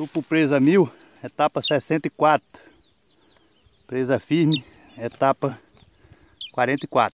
Tupo presa 1000, etapa 64. Presa firme, etapa 44.